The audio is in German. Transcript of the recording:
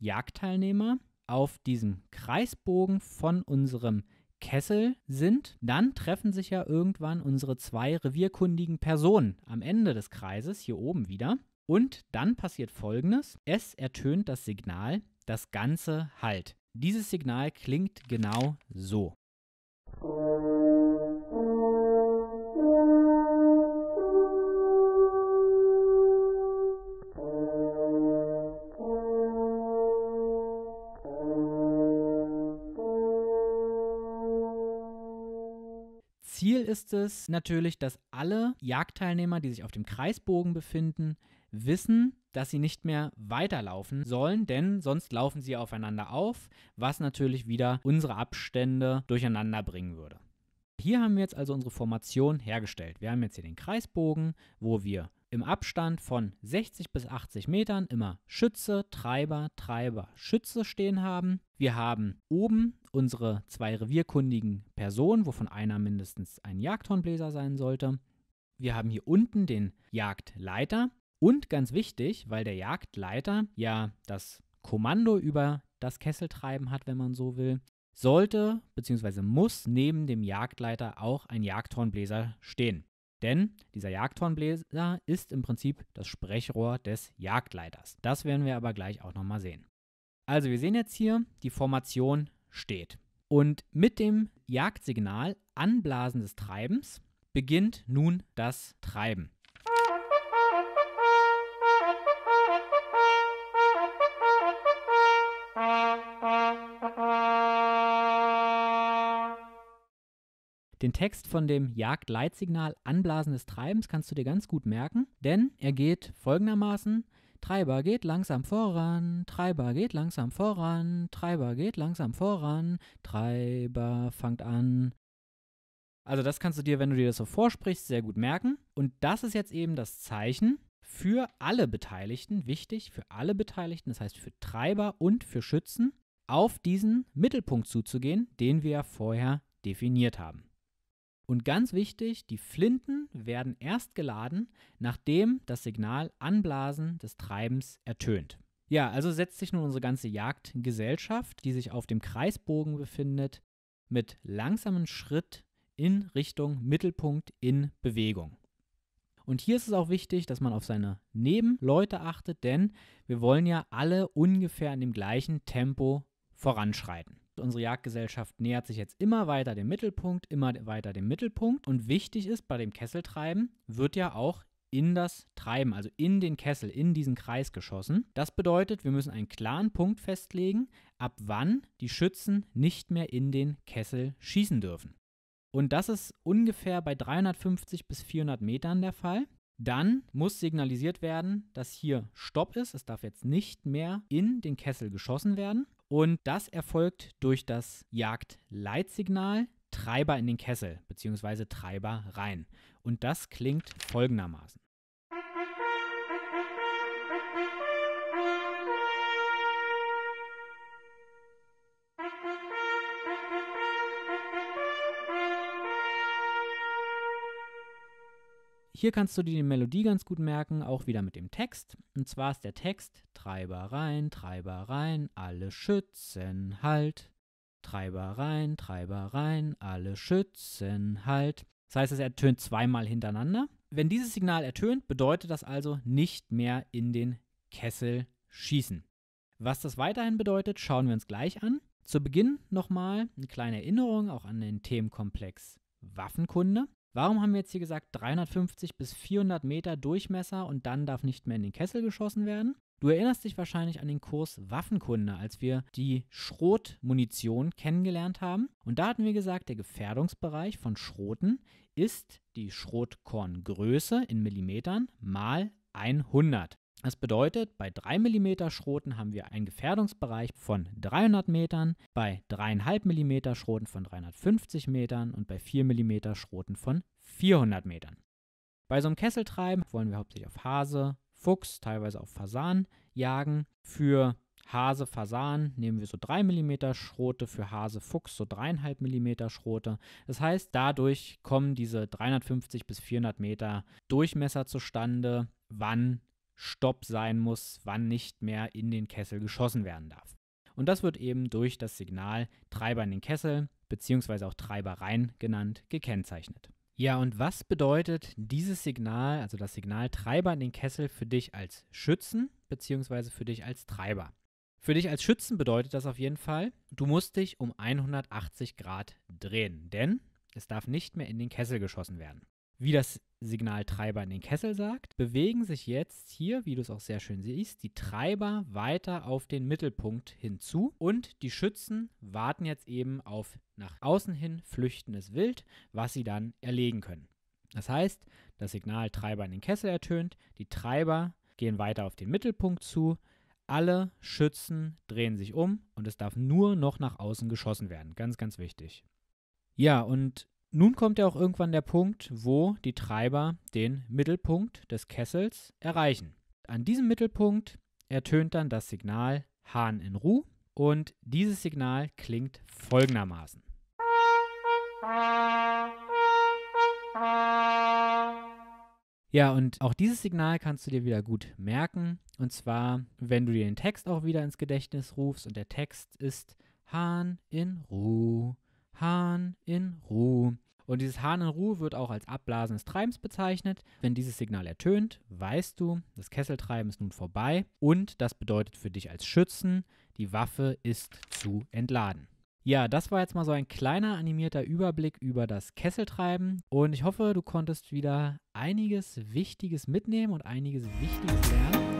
Jagdteilnehmer auf diesem Kreisbogen von unserem Kessel sind, dann treffen sich ja irgendwann unsere zwei revierkundigen Personen am Ende des Kreises, hier oben wieder. Und dann passiert Folgendes. Es ertönt das Signal, das Ganze halt. Dieses Signal klingt genau so. Ziel ist es natürlich, dass alle Jagdteilnehmer, die sich auf dem Kreisbogen befinden, wissen, dass sie nicht mehr weiterlaufen sollen, denn sonst laufen sie aufeinander auf, was natürlich wieder unsere Abstände durcheinander bringen würde. Hier haben wir jetzt also unsere Formation hergestellt. Wir haben jetzt hier den Kreisbogen, wo wir im Abstand von 60 bis 80 Metern immer Schütze, Treiber, Treiber, Schütze stehen haben. Wir haben oben unsere zwei revierkundigen Personen, wovon einer mindestens ein Jagdhornbläser sein sollte. Wir haben hier unten den Jagdleiter und ganz wichtig, weil der Jagdleiter ja das Kommando über das Kesseltreiben hat, wenn man so will, sollte bzw. muss neben dem Jagdleiter auch ein Jagdhornbläser stehen. Denn dieser Jagdhornbläser ist im Prinzip das Sprechrohr des Jagdleiters. Das werden wir aber gleich auch nochmal sehen. Also wir sehen jetzt hier die Formation steht. Und mit dem Jagdsignal Anblasen des Treibens beginnt nun das Treiben. Den Text von dem Jagdleitsignal Anblasen des Treibens kannst du dir ganz gut merken, denn er geht folgendermaßen Treiber geht langsam voran, Treiber geht langsam voran, Treiber geht langsam voran, Treiber fangt an. Also das kannst du dir, wenn du dir das so vorsprichst, sehr gut merken. Und das ist jetzt eben das Zeichen für alle Beteiligten, wichtig, für alle Beteiligten, das heißt für Treiber und für Schützen, auf diesen Mittelpunkt zuzugehen, den wir ja vorher definiert haben. Und ganz wichtig, die Flinten werden erst geladen, nachdem das Signal Anblasen des Treibens ertönt. Ja, also setzt sich nun unsere ganze Jagdgesellschaft, die sich auf dem Kreisbogen befindet, mit langsamem Schritt in Richtung Mittelpunkt in Bewegung. Und hier ist es auch wichtig, dass man auf seine Nebenleute achtet, denn wir wollen ja alle ungefähr in dem gleichen Tempo voranschreiten. Unsere Jagdgesellschaft nähert sich jetzt immer weiter dem Mittelpunkt, immer weiter dem Mittelpunkt. Und wichtig ist, bei dem Kesseltreiben wird ja auch in das Treiben, also in den Kessel, in diesen Kreis geschossen. Das bedeutet, wir müssen einen klaren Punkt festlegen, ab wann die Schützen nicht mehr in den Kessel schießen dürfen. Und das ist ungefähr bei 350 bis 400 Metern der Fall. Dann muss signalisiert werden, dass hier Stopp ist. Es darf jetzt nicht mehr in den Kessel geschossen werden. Und das erfolgt durch das Jagdleitsignal Treiber in den Kessel bzw. Treiber rein. Und das klingt folgendermaßen. Hier kannst du dir die Melodie ganz gut merken, auch wieder mit dem Text. Und zwar ist der Text Treiber rein, Treiber rein, alle schützen halt. Treiber rein, Treiber rein, alle schützen halt. Das heißt, es ertönt zweimal hintereinander. Wenn dieses Signal ertönt, bedeutet das also nicht mehr in den Kessel schießen. Was das weiterhin bedeutet, schauen wir uns gleich an. Zu Beginn nochmal eine kleine Erinnerung auch an den Themenkomplex Waffenkunde. Warum haben wir jetzt hier gesagt 350 bis 400 Meter Durchmesser und dann darf nicht mehr in den Kessel geschossen werden? Du erinnerst dich wahrscheinlich an den Kurs Waffenkunde, als wir die Schrotmunition kennengelernt haben. Und da hatten wir gesagt, der Gefährdungsbereich von Schroten ist die Schrotkorngröße in Millimetern mal 100. Das bedeutet, bei 3 mm Schroten haben wir einen Gefährdungsbereich von 300 Metern, bei 3,5 mm Schroten von 350 Metern und bei 4 mm Schroten von 400 Metern. Bei so einem Kesseltreiben wollen wir hauptsächlich auf Hase, Fuchs, teilweise auf Fasan jagen. Für Hase, Fasan nehmen wir so 3 mm Schrote, für Hase, Fuchs so 3,5 mm Schrote. Das heißt, dadurch kommen diese 350 bis 400 Meter Durchmesser zustande, wann Stopp sein muss, wann nicht mehr in den Kessel geschossen werden darf. Und das wird eben durch das Signal Treiber in den Kessel beziehungsweise auch Treiber rein genannt gekennzeichnet. Ja, und was bedeutet dieses Signal, also das Signal Treiber in den Kessel für dich als Schützen beziehungsweise für dich als Treiber? Für dich als Schützen bedeutet das auf jeden Fall, du musst dich um 180 Grad drehen, denn es darf nicht mehr in den Kessel geschossen werden wie das Signaltreiber in den Kessel sagt, bewegen sich jetzt hier, wie du es auch sehr schön siehst, die Treiber weiter auf den Mittelpunkt hinzu und die Schützen warten jetzt eben auf nach außen hin flüchtendes Wild, was sie dann erlegen können. Das heißt, das Signal Treiber in den Kessel ertönt, die Treiber gehen weiter auf den Mittelpunkt zu, alle Schützen drehen sich um und es darf nur noch nach außen geschossen werden. Ganz, ganz wichtig. Ja, und nun kommt ja auch irgendwann der Punkt, wo die Treiber den Mittelpunkt des Kessels erreichen. An diesem Mittelpunkt ertönt dann das Signal Hahn in Ruhe und dieses Signal klingt folgendermaßen. Ja, und auch dieses Signal kannst du dir wieder gut merken. Und zwar, wenn du dir den Text auch wieder ins Gedächtnis rufst und der Text ist Hahn in Ruhe, Hahn in Ruhe. Und dieses Hahnenruh wird auch als Abblasen des Treibens bezeichnet. Wenn dieses Signal ertönt, weißt du, das Kesseltreiben ist nun vorbei und das bedeutet für dich als Schützen, die Waffe ist zu entladen. Ja, das war jetzt mal so ein kleiner animierter Überblick über das Kesseltreiben und ich hoffe, du konntest wieder einiges Wichtiges mitnehmen und einiges Wichtiges lernen.